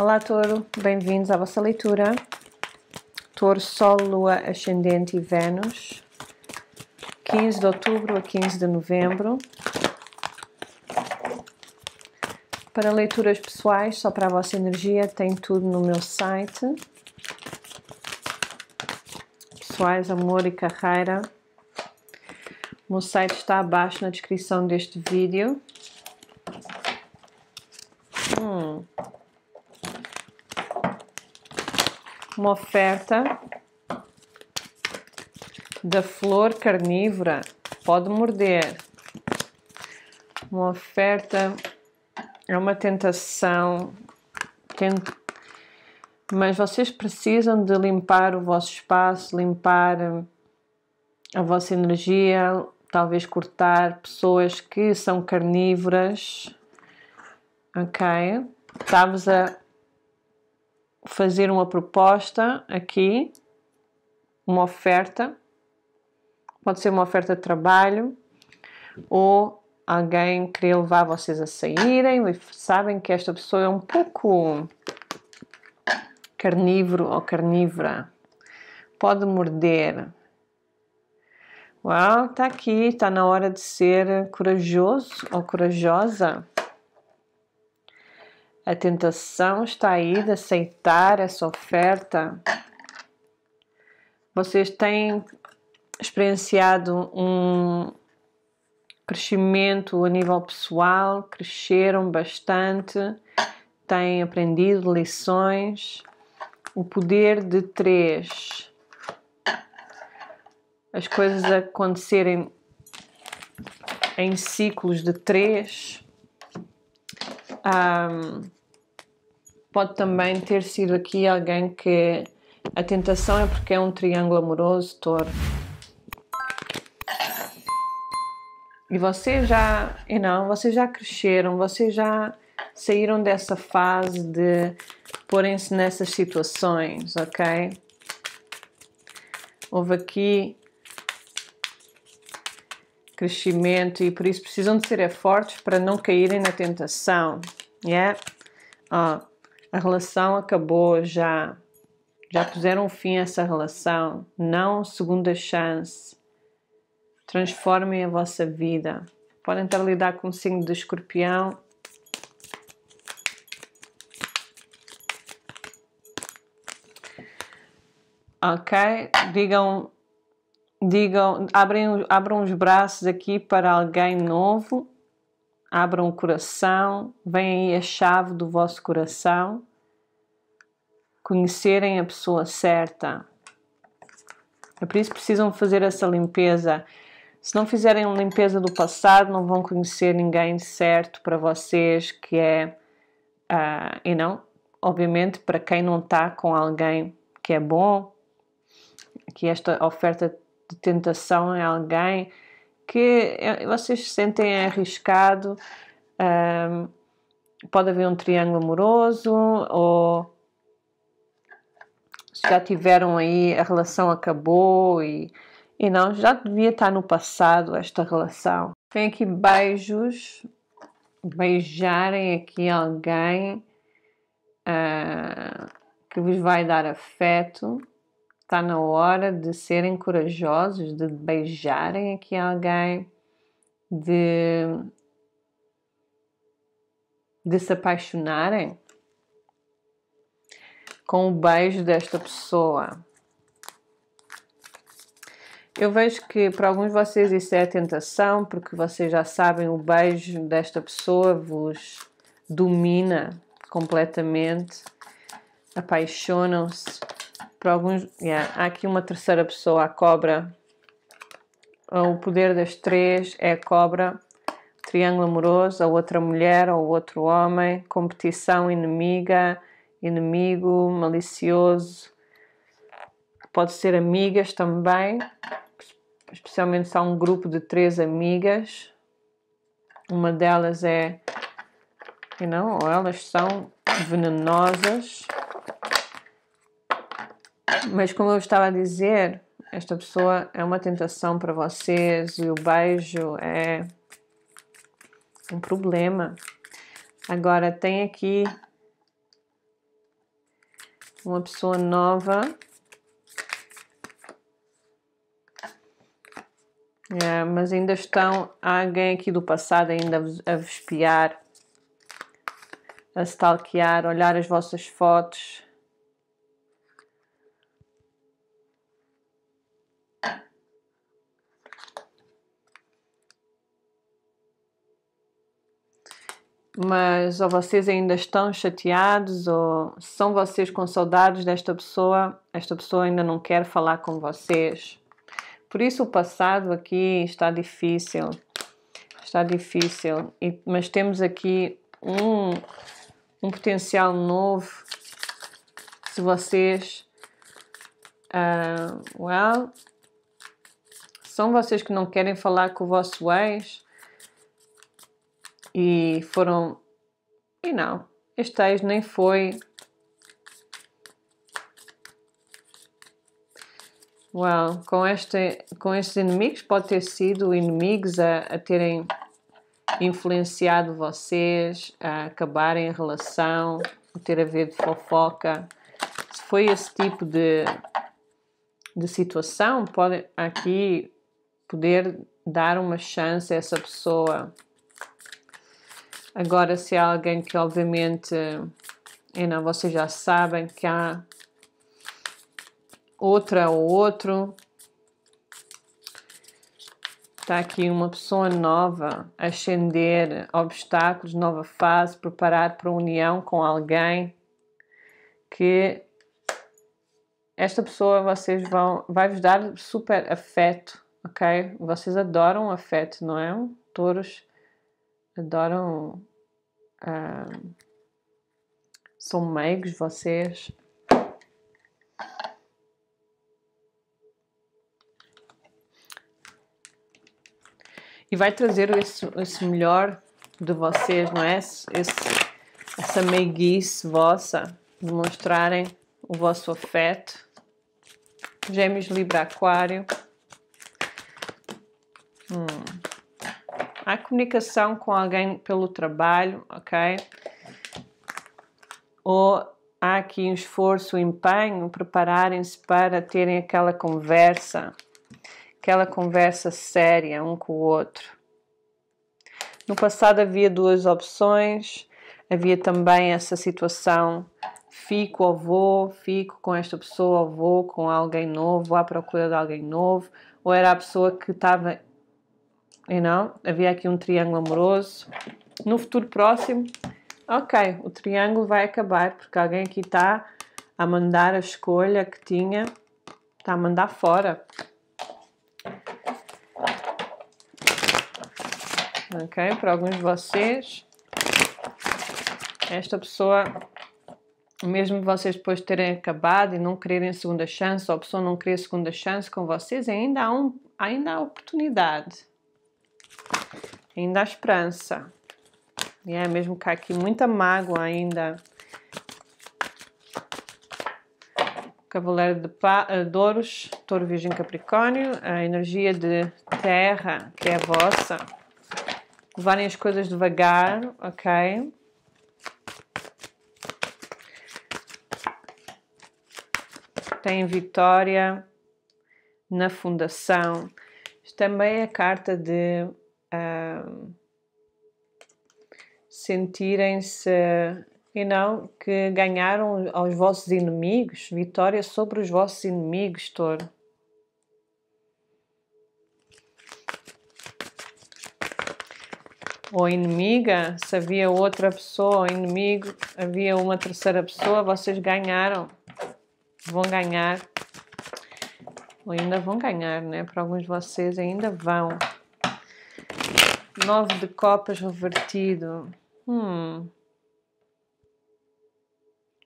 Olá, Touro, bem-vindos à vossa leitura. Touro, Sol, Lua, Ascendente e Vênus, 15 de outubro a 15 de novembro. Para leituras pessoais, só para a vossa energia, tem tudo no meu site. Pessoais, amor e carreira. O meu site está abaixo na descrição deste vídeo. Hum. uma oferta da flor carnívora, pode morder. Uma oferta é uma tentação, tent... mas vocês precisam de limpar o vosso espaço, limpar eh, a vossa energia, talvez cortar pessoas que são carnívoras, ok? Estavas a fazer uma proposta aqui, uma oferta, pode ser uma oferta de trabalho ou alguém querer levar vocês a saírem e sabem que esta pessoa é um pouco carnívoro ou carnívora, pode morder. Uau, está aqui, está na hora de ser corajoso ou corajosa. A tentação está aí de aceitar essa oferta. Vocês têm experienciado um crescimento a nível pessoal, cresceram bastante, têm aprendido lições. O poder de três. As coisas acontecerem em ciclos de três. Um, pode também ter sido aqui alguém que a tentação é porque é um triângulo amoroso, touro. E vocês já, e não, vocês já cresceram, vocês já saíram dessa fase de porem-se nessas situações, ok? Houve aqui crescimento e por isso precisam de ser é fortes para não caírem na tentação, yeah? Oh a relação acabou já, já puseram fim a essa relação, não segunda chance. Transformem a vossa vida. Podem estar a lidar com o signo de escorpião. Ok? Digam, digam, abrem, abram os braços aqui para alguém novo abram o coração, vem aí a chave do vosso coração, conhecerem a pessoa certa. É por isso que precisam fazer essa limpeza. Se não fizerem limpeza do passado, não vão conhecer ninguém certo para vocês, que é, uh, e não, obviamente, para quem não está com alguém que é bom, que esta oferta de tentação é alguém que vocês se sentem arriscado. pode haver um triângulo amoroso ou se já tiveram aí, a relação acabou e, e não, já devia estar no passado esta relação. Tem aqui beijos, beijarem aqui alguém uh, que vos vai dar afeto. Está na hora de serem corajosos, de beijarem aqui alguém, de, de se apaixonarem com o beijo desta pessoa. Eu vejo que para alguns de vocês isso é tentação, porque vocês já sabem o beijo desta pessoa vos domina completamente, apaixonam-se para alguns. Yeah, há aqui uma terceira pessoa, a cobra. O poder das três é a cobra, triângulo amoroso, a outra mulher ou outro homem, competição inimiga, inimigo, malicioso. Pode ser amigas também, especialmente se há um grupo de três amigas. Uma delas é, you know, ou elas são venenosas. Mas como eu estava a dizer, esta pessoa é uma tentação para vocês e o beijo é um problema. Agora tem aqui uma pessoa nova. É, mas ainda estão alguém aqui do passado ainda a espiar, a stalkear, olhar as vossas fotos mas ou vocês ainda estão chateados ou são vocês com saudades desta pessoa, esta pessoa ainda não quer falar com vocês. Por isso o passado aqui está difícil, está difícil, e, mas temos aqui um, um potencial novo se vocês, uh, well, são vocês que não querem falar com o vosso ex, e foram. E não, este ex nem foi. Uau, com, este, com estes inimigos, pode ter sido inimigos a, a terem influenciado vocês a acabarem a relação, ter a ver de fofoca. Se foi esse tipo de, de situação, pode aqui poder dar uma chance a essa pessoa Agora, se há alguém que, obviamente, e não, vocês já sabem que há outra ou outro. Está aqui uma pessoa nova, ascender, obstáculos, nova fase, preparar para união com alguém que esta pessoa vocês vão vai vos dar super afeto, ok? Vocês adoram afeto, não é? Touros Adoram. Uh, são meigos vocês. E vai trazer esse, esse melhor de vocês, não é? Esse, essa meiguice vossa, de mostrarem o vosso afeto. Gêmeos Libra Aquário. Hum. Há comunicação com alguém pelo trabalho, ok? Ou há aqui um esforço, um empenho, prepararem-se para terem aquela conversa, aquela conversa séria um com o outro. No passado havia duas opções, havia também essa situação: fico ou vou, fico com esta pessoa ou vou com alguém novo, à procura de alguém novo, ou era a pessoa que estava you know? Havia aqui um triângulo amoroso. No futuro próximo, ok, o triângulo vai acabar porque alguém aqui está a mandar a escolha que tinha, está a mandar fora. Ok, para alguns de vocês, esta pessoa, mesmo vocês depois terem acabado e não quererem segunda chance, ou a pessoa não querer segunda chance com vocês, ainda há, um, ainda há oportunidade ainda há esperança. E é mesmo cá aqui muita mágoa ainda. Cavaleiro de pa eh, Douros, Touro Virgem Capricórnio, a energia de terra que é a vossa. Levarem as coisas devagar, ok? Tem vitória na fundação. Também a é carta de sentirem-se, e não, que ganharam aos vossos inimigos, vitória sobre os vossos inimigos, touro. ou inimiga, se havia outra pessoa, inimigo, havia uma terceira pessoa, vocês ganharam. Vão ganhar. Ou ainda vão ganhar, né? Para alguns de vocês ainda vão. Nove de copas revertido. Hum.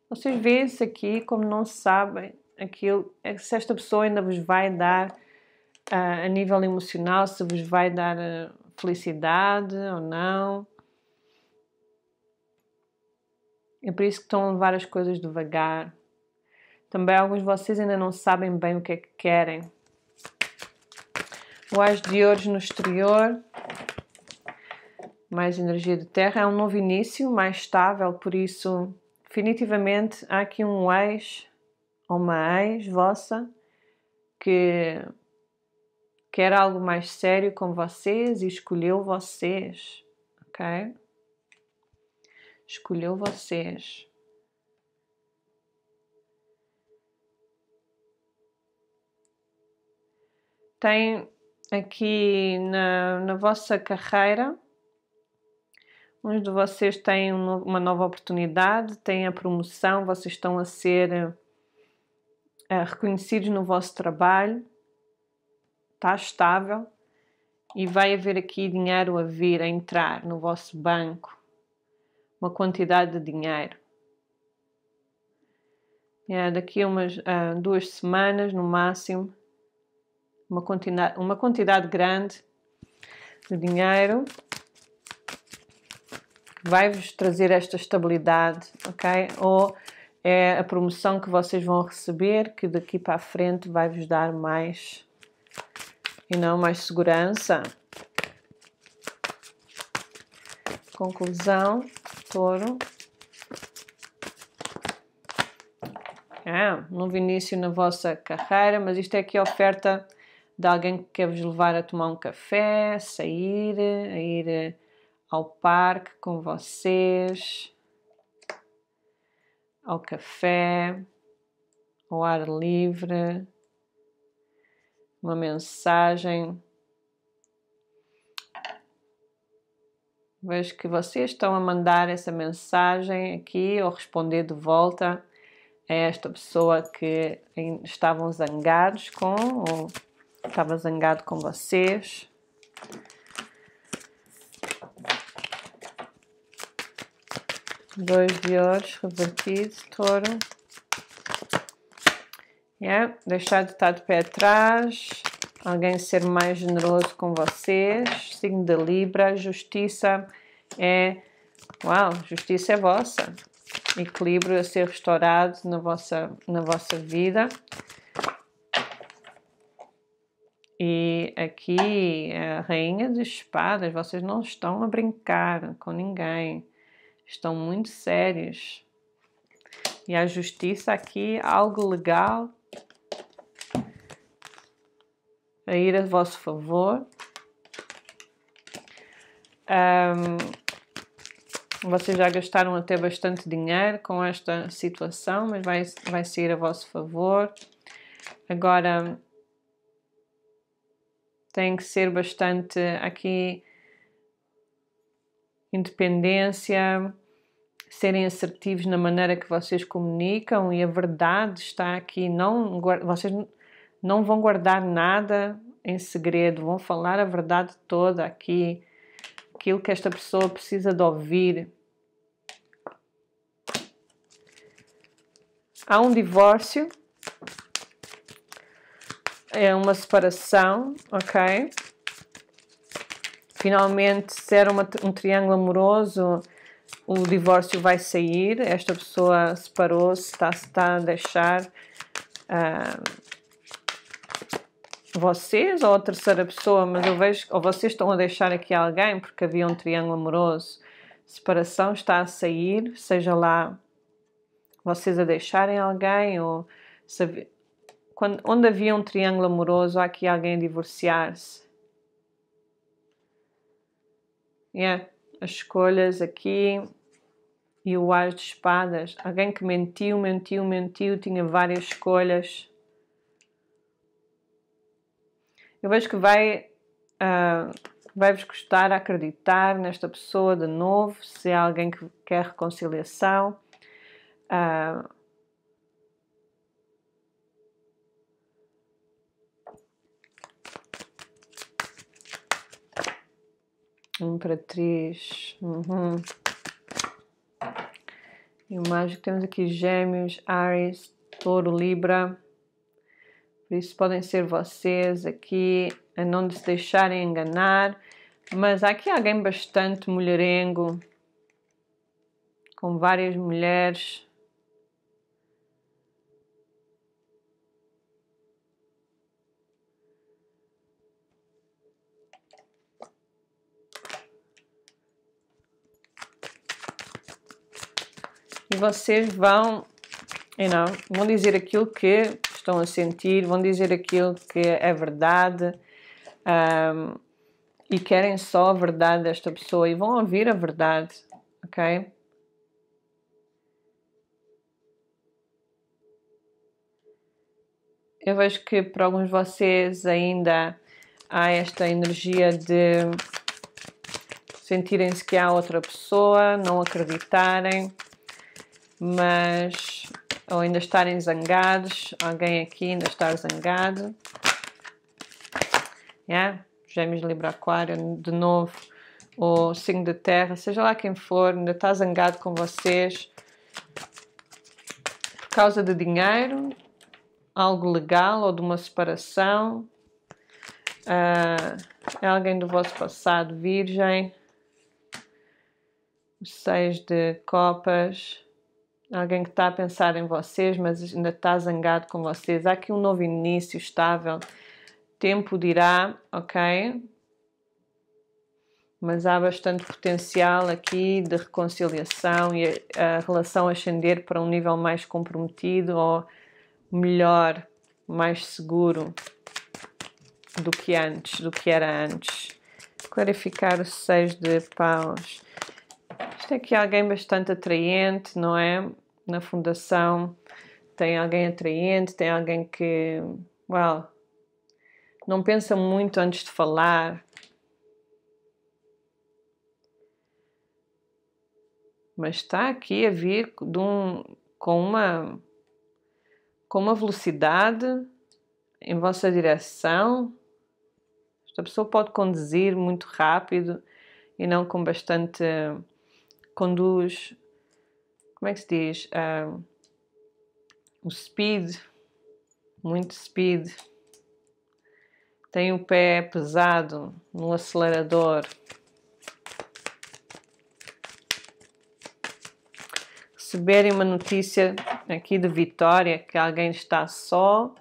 Vocês veem isso aqui como não sabem aquilo, é se esta pessoa ainda vos vai dar uh, a nível emocional, se vos vai dar uh, felicidade ou não. É por isso que estão a levar as coisas devagar. Também alguns de vocês ainda não sabem bem o que é que querem. O As de Ouros no exterior mais energia de terra. É um novo início, mais estável, por isso, definitivamente, há aqui um ex ou uma ex vossa que quer algo mais sério com vocês e escolheu vocês, ok? Escolheu vocês. Tem aqui na, na vossa carreira Uns de vocês têm uma nova oportunidade, têm a promoção, vocês estão a ser eh, reconhecidos no vosso trabalho, está estável e vai haver aqui dinheiro a vir, a entrar no vosso banco, uma quantidade de dinheiro. É, daqui a umas uh, duas semanas, no máximo, uma uma quantidade grande de dinheiro vai-vos trazer esta estabilidade, ok? Ou é a promoção que vocês vão receber que daqui para a frente vai-vos dar mais e não mais segurança. Conclusão, touro. Ah, é, novo início na vossa carreira, mas isto é aqui a oferta de alguém que quer vos levar a tomar um café, sair, a ir ao parque com vocês, ao café, ao ar livre, uma mensagem. Vejo que vocês estão a mandar essa mensagem aqui ou responder de volta a esta pessoa que estavam zangados com ou estava zangado com vocês. dois de ouros, revertido, touro. Yeah. Deixar de estar de pé atrás, alguém ser mais generoso com vocês. Signo da Libra, justiça é. Uau, justiça é vossa. Equilíbrio a ser restaurado na vossa, na vossa vida. E aqui, a Rainha de Espadas, vocês não estão a brincar com ninguém estão muito sérios. E a justiça aqui, algo legal, a ir a vosso favor. Um, vocês já gastaram até bastante dinheiro com esta situação, mas vai, vai ser a vosso favor. Agora, tem que ser bastante aqui independência, serem assertivos na maneira que vocês comunicam e a verdade está aqui. Não, vocês não vão guardar nada em segredo, vão falar a verdade toda aqui, aquilo que esta pessoa precisa de ouvir. Há um divórcio, é uma separação, ok? Finalmente, se era uma, um triângulo amoroso, o divórcio vai sair, esta pessoa separou-se, está-se a deixar uh, vocês ou a terceira pessoa, mas eu vejo, ou vocês estão a deixar aqui alguém porque havia um triângulo amoroso. Separação está a sair, seja lá vocês a deixarem alguém ou se, quando, onde havia um triângulo amoroso, há aqui alguém a divorciar-se. Yeah as escolhas aqui e o ar de espadas. Alguém que mentiu, mentiu, mentiu, tinha várias escolhas. Eu vejo que vai, uh, vai-vos custar acreditar nesta pessoa de novo, se é alguém que quer reconciliação. Uh, Imperatriz. Uhum. E o mágico temos aqui Gêmeos, Ares, Touro, Libra. Por isso podem ser vocês aqui a não se deixarem enganar. Mas há aqui alguém bastante mulherengo, com várias mulheres e vocês vão, you know, vão dizer aquilo que estão a sentir, vão dizer aquilo que é verdade um, e querem só a verdade desta pessoa e vão ouvir a verdade, ok? Eu vejo que para alguns de vocês ainda há esta energia de sentirem-se que há outra pessoa, não acreditarem mas ou ainda estarem zangados, alguém aqui ainda está zangado. Yeah? Gêmeos Libra Aquário, de novo, ou signo de terra, seja lá quem for, ainda está zangado com vocês por causa de dinheiro, algo legal ou de uma separação. Ah, é alguém do vosso passado, virgem, o seis de copas alguém que está a pensar em vocês, mas ainda está zangado com vocês. Há aqui um novo início estável. Tempo dirá, ok? Mas há bastante potencial aqui de reconciliação e a, eh, a relação ascender para um nível mais comprometido ou melhor, mais seguro do que antes, do que era antes. Clarificar os seis de paus. Isto é aqui alguém bastante atraente, não é? na fundação, tem alguém atraente, tem alguém que, well, não pensa muito antes de falar. Mas está aqui a vir um, com, uma, com uma velocidade em vossa direção. Esta pessoa pode conduzir muito rápido e não com bastante conduz como é que se diz? o speed, muito speed. Tem o pé pesado no acelerador. Receberem uma notícia aqui de vitória, que alguém está só,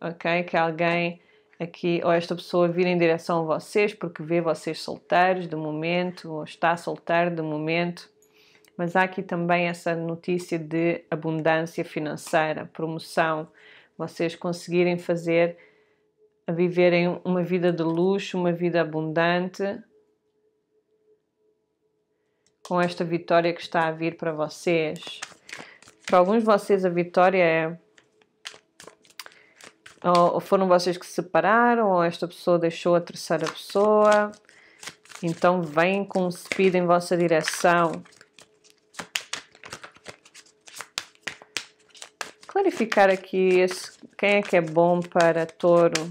ok? Que alguém aqui, ou esta pessoa vir em direção a vocês porque vê vocês solteiros de momento, ou está solteiro de momento mas há aqui também essa notícia de abundância financeira, promoção, vocês conseguirem fazer viverem uma vida de luxo, uma vida abundante, com esta vitória que está a vir para vocês. Para alguns de vocês a vitória é ou foram vocês que se separaram, ou esta pessoa deixou a terceira pessoa. Então vem com um speed em vossa direção. verificar aqui quem é que é bom para touro.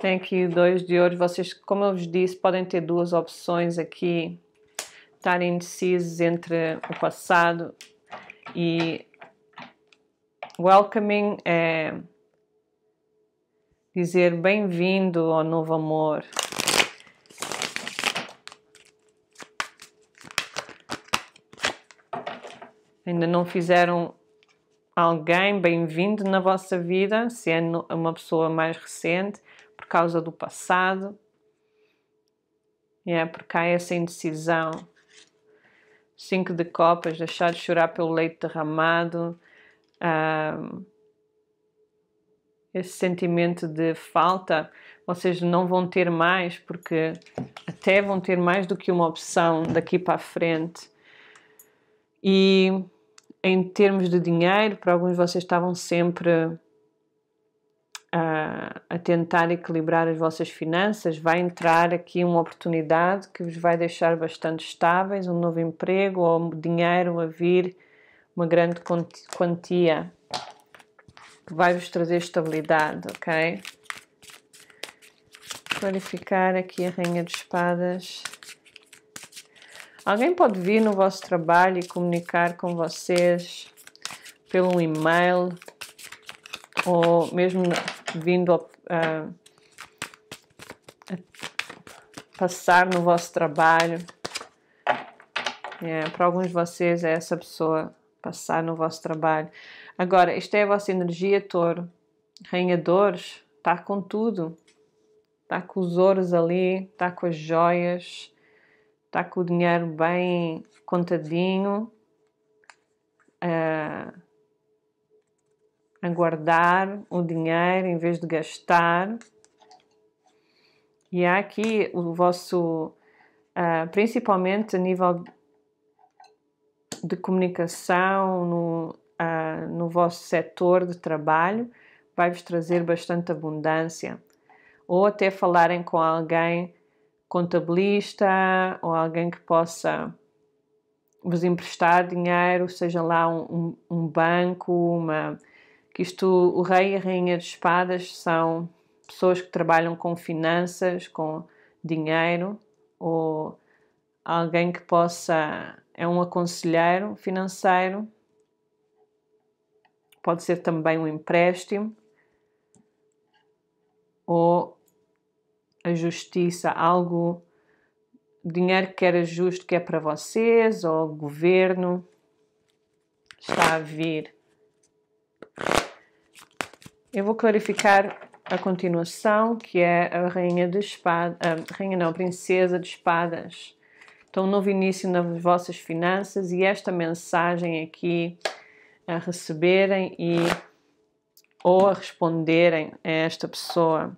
Tem aqui dois de ouro. Vocês, como eu vos disse, podem ter duas opções aqui. Estarem indecisos entre o passado e welcoming é dizer bem-vindo ao novo amor. ainda não fizeram alguém bem-vindo na vossa vida, sendo uma pessoa mais recente, por causa do passado. É, porque há essa indecisão. Cinco de copas, deixar de chorar pelo leite derramado. Um, esse sentimento de falta, vocês não vão ter mais, porque até vão ter mais do que uma opção daqui para a frente. E em termos de dinheiro, para alguns de vocês estavam sempre a, ah, a, tentar equilibrar as vossas finanças, vai entrar aqui uma oportunidade que vos vai deixar bastante estáveis, um novo emprego ou dinheiro a vir, uma grande quantia que vai vos trazer estabilidade, ok? Clarificar aqui a Rainha de Espadas. Alguém pode vir no vosso trabalho e comunicar com vocês pelo e-mail ou mesmo vindo a, a passar no vosso trabalho. É, para alguns de vocês é essa pessoa passar no vosso trabalho. Agora, isto é a vossa energia touro. Rainha está com tudo. Está com os ouros ali, está com as joias, está com o dinheiro bem contadinho, a, a guardar o dinheiro em vez de gastar. E há aqui o vosso, uh, principalmente a nível de comunicação, no, uh, no vosso setor de trabalho, vai-vos trazer bastante abundância. Ou até falarem com alguém contabilista ou alguém que possa vos emprestar dinheiro, seja lá um, um, um banco, uma. Que isto, o rei e a rainha de espadas são pessoas que trabalham com finanças, com dinheiro, ou alguém que possa. É um aconselheiro financeiro, pode ser também um empréstimo, ou a justiça, algo, dinheiro que era justo que é para vocês ou o governo está a vir. Eu vou clarificar a continuação, que é a rainha de espadas, rainha não, princesa de espadas. Então, um novo início nas vossas finanças e esta mensagem aqui a receberem e ou a responderem a esta pessoa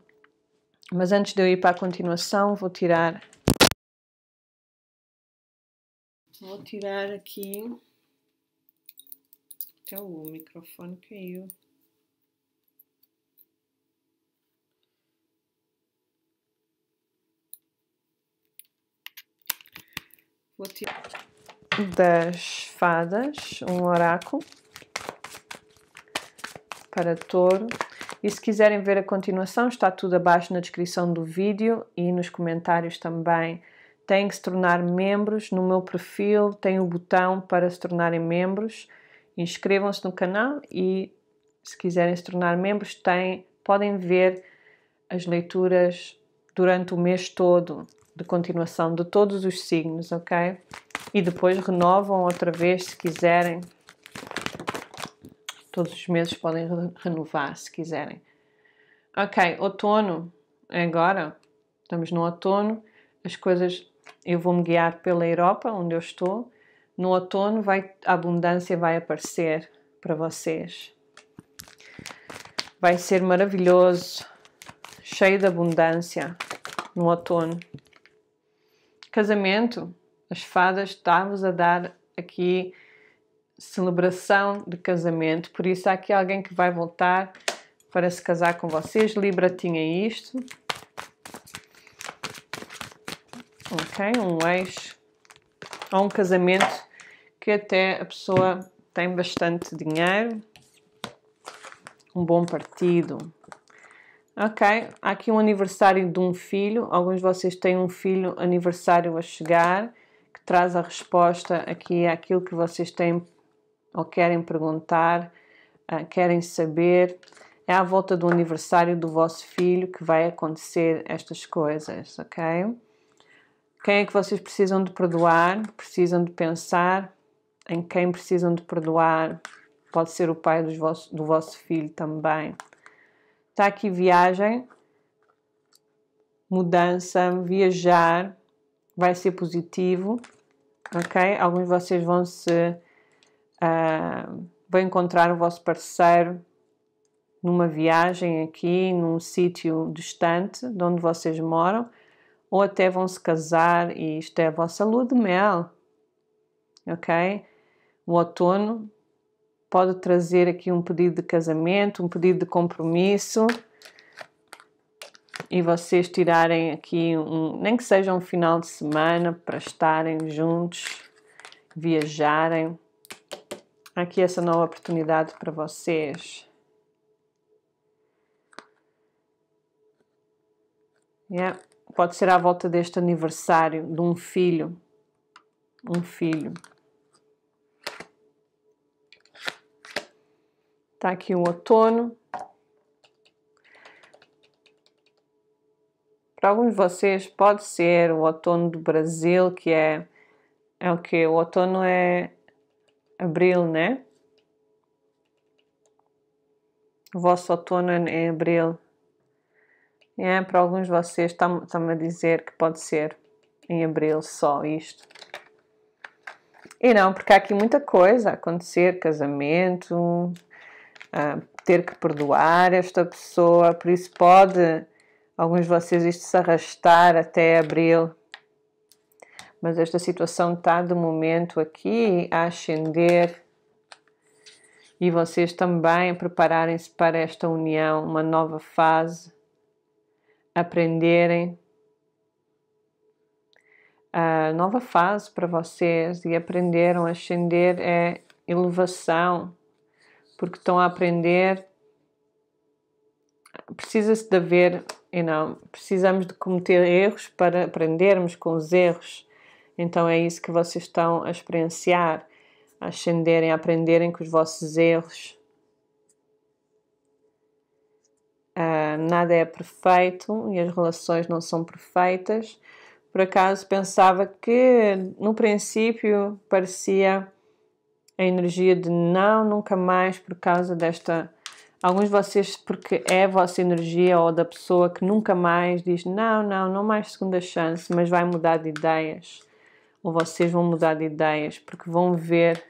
mas antes de eu ir para a continuação, vou tirar. Vou tirar aqui. Até o microfone caiu. Vou tirar das fadas um oráculo para touro e se quiserem ver a continuação, está tudo abaixo na descrição do vídeo e nos comentários também. Têm que se tornar membros. No meu perfil tem o um botão para se tornarem membros. Inscrevam-se no canal e, se quiserem se tornar membros, têm, podem ver as leituras durante o mês todo de continuação de todos os signos, ok? E depois renovam outra vez se quiserem todos os meses podem renovar se quiserem. Ok, outono, é agora estamos no outono, as coisas eu vou me guiar pela Europa, onde eu estou. No outono vai, a abundância vai aparecer para vocês. Vai ser maravilhoso, cheio de abundância no outono. Casamento, as fadas estavam a dar aqui celebração de casamento. Por isso, há aqui alguém que vai voltar para se casar com vocês. Libra tinha isto. Ok, um ex. Ou um casamento que até a pessoa tem bastante dinheiro. Um bom partido. Ok, há aqui um aniversário de um filho. Alguns de vocês têm um filho aniversário a chegar, que traz a resposta aqui àquilo que vocês têm ou querem perguntar, ah, querem saber. É à volta do aniversário do vosso filho que vai acontecer estas coisas, ok? Quem é que vocês precisam de perdoar? Precisam de pensar em quem precisam de perdoar. Pode ser o pai do vosso, do vosso filho também. Está aqui viagem, mudança, viajar vai ser positivo, ok? Alguns de vocês vão se vão encontrar o vosso parceiro numa viagem aqui, num sítio distante de onde vocês moram, ou até vão se casar e isto é a vossa lua de mel, ok? O outono pode trazer aqui um pedido de casamento, um pedido de compromisso e vocês tirarem aqui um, nem que seja um final de semana para estarem juntos, viajarem aqui essa nova oportunidade para vocês. Yeah. Pode ser à volta deste aniversário de um filho. Um filho. Está aqui o outono. Para alguns de vocês pode ser o outono do Brasil, que é, é o que? O outono é abril, né? O vosso outono é abril. É, para alguns de vocês estão-me a dizer que pode ser em abril só isto. E não, porque há aqui muita coisa a acontecer, casamento, ter que perdoar esta pessoa, por isso pode alguns de vocês isto se arrastar até abril mas esta situação está de momento aqui a ascender e vocês também prepararem-se para esta união, uma nova fase, aprenderem a nova fase para vocês e aprenderam a ascender é elevação, porque estão a aprender precisa-se de haver, you know, precisamos de cometer erros para aprendermos com os erros então é isso que vocês estão a experienciar, a ascenderem, a aprenderem com os vossos erros. Uh, nada é perfeito e as relações não são perfeitas. Por acaso pensava que no princípio parecia a energia de não, nunca mais, por causa desta. Alguns de vocês, porque é a vossa energia ou da pessoa que nunca mais diz não, não, não mais segunda chance, mas vai mudar de ideias ou vocês vão mudar de ideias, porque vão ver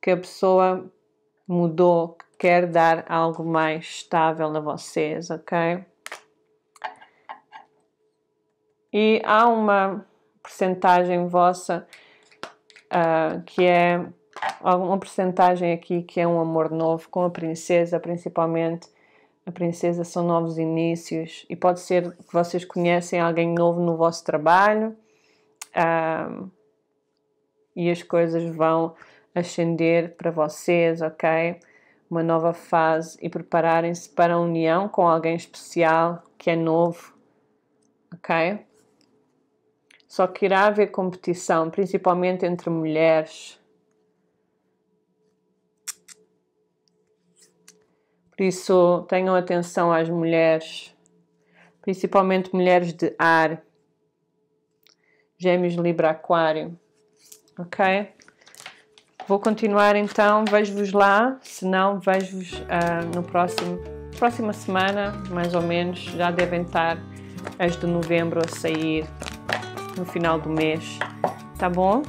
que a pessoa mudou, que quer dar algo mais estável a vocês, ok? E há uma percentagem vossa uh, que é alguma percentagem aqui que é um amor novo com a princesa, principalmente. A princesa são novos inícios e pode ser que vocês conhecem alguém novo no vosso trabalho um, e as coisas vão ascender para vocês, ok? Uma nova fase e prepararem-se para a união com alguém especial que é novo, ok? Só que irá haver competição, principalmente entre mulheres. Por isso, tenham atenção às mulheres, principalmente mulheres de ar, Gêmeos, Libra, Aquário. Ok? Vou continuar então, vejo-vos lá, se não, vejo-vos uh, no próximo, próxima semana, mais ou menos, já devem estar as de novembro a sair no final do mês, tá bom?